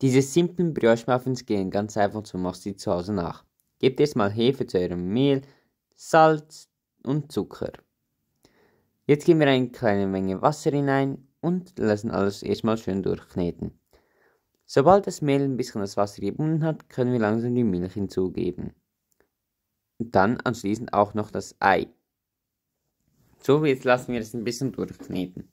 Diese simplen Brioche-Muffins gehen ganz einfach zu machst sie zu Hause nach. Gebt erstmal Hefe zu eurem Mehl, Salz und Zucker. Jetzt geben wir eine kleine Menge Wasser hinein und lassen alles erstmal schön durchkneten. Sobald das Mehl ein bisschen das Wasser gebunden hat, können wir langsam die Milch hinzugeben. Und dann anschließend auch noch das Ei. So, jetzt lassen wir es ein bisschen durchkneten.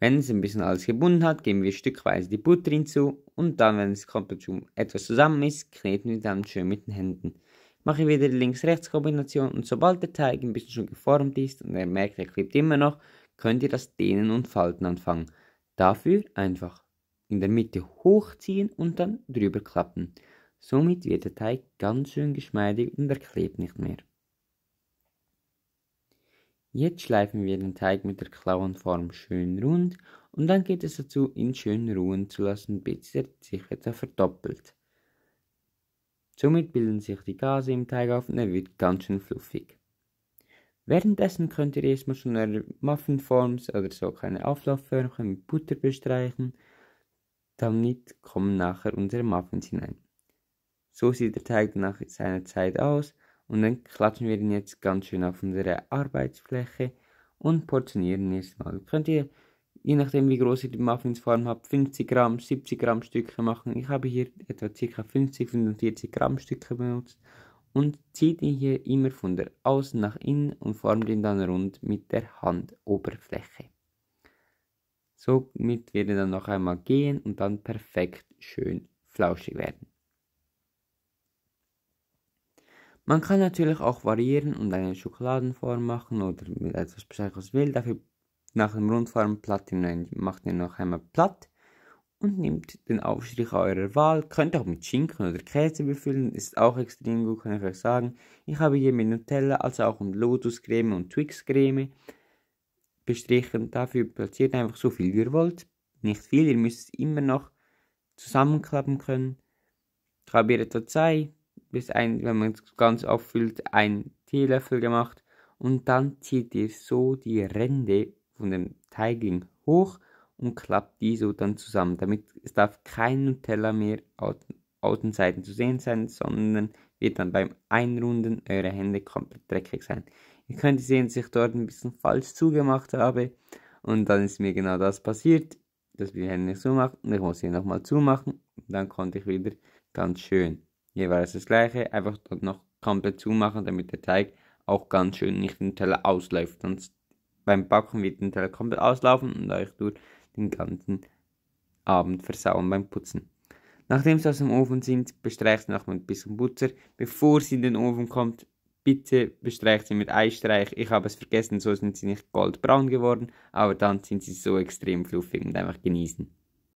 Wenn es ein bisschen alles gebunden hat, geben wir stückweise die Butter hinzu und dann, wenn es komplett schon etwas zusammen ist, kneten wir dann schön mit den Händen. Mache wieder die Links-Rechts-Kombination und sobald der Teig ein bisschen schon geformt ist und ihr merkt, er klebt immer noch, könnt ihr das Dehnen und Falten anfangen. Dafür einfach in der Mitte hochziehen und dann drüber klappen. Somit wird der Teig ganz schön geschmeidig und er klebt nicht mehr. Jetzt schleifen wir den Teig mit der Klauenform schön rund und dann geht es dazu, ihn schön ruhen zu lassen, bis er sich etwa verdoppelt. Somit bilden sich die Gase im Teig auf und er wird ganz schön fluffig. Währenddessen könnt ihr erstmal schon eure Muffinforms oder so kleine Auflaufförmchen mit Butter bestreichen, damit kommen nachher unsere Muffins hinein. So sieht der Teig nach seiner Zeit aus und dann klatschen wir ihn jetzt ganz schön auf unsere Arbeitsfläche und portionieren erstmal. Könnt ihr, je nachdem wie groß ihr die Muffins Form habt, 50 Gramm, 70 Gramm Stücke machen. Ich habe hier etwa ca. 50, 45 Gramm Stücke benutzt. Und zieht ihn hier immer von der Außen nach innen und formt ihn dann rund mit der Handoberfläche. Somit wird er dann noch einmal gehen und dann perfekt schön flauschig werden. Man kann natürlich auch variieren und eine Schokoladenform machen oder mit etwas Besonderes will. Dafür nach dem Rundfahren platt macht ihr noch einmal platt und nehmt den Aufstrich eurer Wahl. Könnt auch mit Schinken oder Käse befüllen, ist auch extrem gut, kann ich euch sagen. Ich habe hier mit Nutella, also auch mit Lotuscreme und Twixcreme bestrichen. Dafür platziert einfach so viel wie ihr wollt. Nicht viel, ihr müsst es immer noch zusammenklappen können. Ich habe hier etwa zwei bis ein, wenn man es ganz auffüllt, ein Teelöffel gemacht und dann zieht ihr so die Ränder von dem Teigling hoch und klappt die so dann zusammen. Damit es darf kein Nutella mehr auf den Seiten zu sehen sein, sondern wird dann beim Einrunden eure Hände komplett dreckig sein. Ihr könnt sehen, dass ich dort ein bisschen falsch zugemacht habe und dann ist mir genau das passiert, dass wir die Hände nicht so machen und ich muss sie nochmal zumachen und dann konnte ich wieder ganz schön jeweils das gleiche, einfach dort noch komplett zumachen, damit der Teig auch ganz schön nicht den Teller ausläuft. Sonst beim Backen wird der Teller komplett auslaufen und euch durch den ganzen Abend versauen beim Putzen. Nachdem sie aus dem Ofen sind, bestreicht sie noch mit ein bisschen Butter. Bevor sie in den Ofen kommt, bitte bestreicht sie mit Eisstreich. Ich habe es vergessen, so sind sie nicht goldbraun geworden, aber dann sind sie so extrem fluffig und einfach genießen.